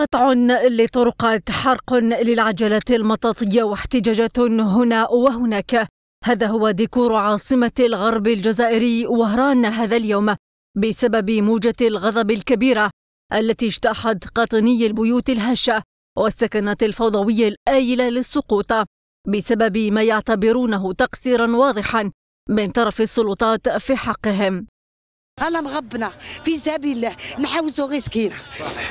قطع لطرقات حرق للعجلات المطاطية واحتجاجات هنا وهناك هذا هو ديكور عاصمة الغرب الجزائري وهران هذا اليوم بسبب موجة الغضب الكبيرة التي اجتاحت قاطني البيوت الهشة والسكنات الفوضوية الآيلة للسقوط بسبب ما يعتبرونه تقصيرا واضحا من طرف السلطات في حقهم انا مغبنه في سبيل الله نحوسوا غير سكينه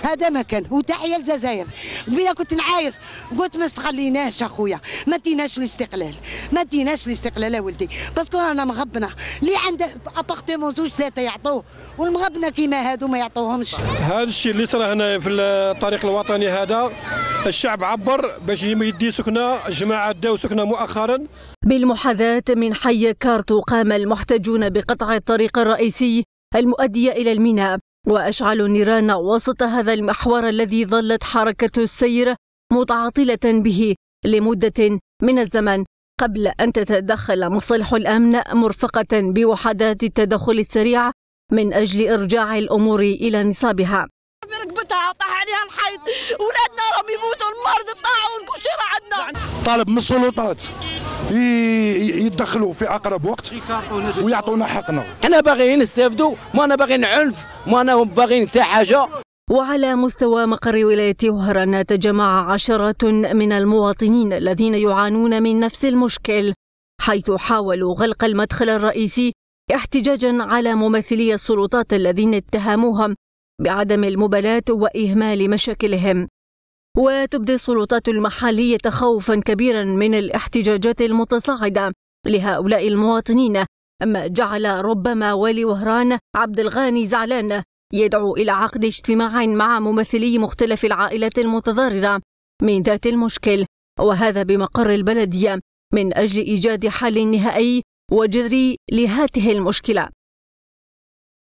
هذا ما كان وتحيه الجزائر بيا كنت نعاير قلت ما استخليناش اخويا ما تيناش الاستقلال ما تيناش الاستقلال يا ولدي باسكو انا مغبنه اللي عنده ابارتمون زوج ثلاثه يعطوه والمغبنه كيما هادو ما يعطوهمش هذا الشيء اللي صرا هنا في الطريق الوطني هذا الشعب عبر باش يدي سكنه جماعه داو سكنه مؤخرا بالمحاذاة من حي كارتو قام المحتجون بقطع الطريق الرئيسي المؤدية إلى الميناء وأشعلوا النيران وسط هذا المحور الذي ظلت حركة السير متعاطلة به لمدة من الزمن قبل أن تتدخل مصالح الأمن مرفقة بوحدات التدخل السريع من أجل إرجاع الأمور إلى نصابها ركبتها طاح عليها الحيط ولادنا راهم يموتوا المرض طاعوا الكشيرة عندنا نطالب من السلطات يدخلوا في اقرب وقت ويعطونا حقنا انا باغيين نستافدوا ما انا باغي عنف ما انا باغي حتى حاجه وعلى مستوى مقر ولاية وهران تجمع عشرات من المواطنين الذين يعانون من نفس المشكل حيث حاولوا غلق المدخل الرئيسي احتجاجا على ممثلي السلطات الذين اتهموهم بعدم المبالاة وإهمال مشاكلهم وتبدي السلطات المحلية خوفا كبيرا من الاحتجاجات المتصاعدة لهؤلاء المواطنين ما جعل ربما والي وهران عبد الغاني زعلان يدعو إلى عقد اجتماع مع ممثلي مختلف العائلات المتضررة من ذات المشكل وهذا بمقر البلدية من أجل إيجاد حل نهائي وجذري لهاته المشكلة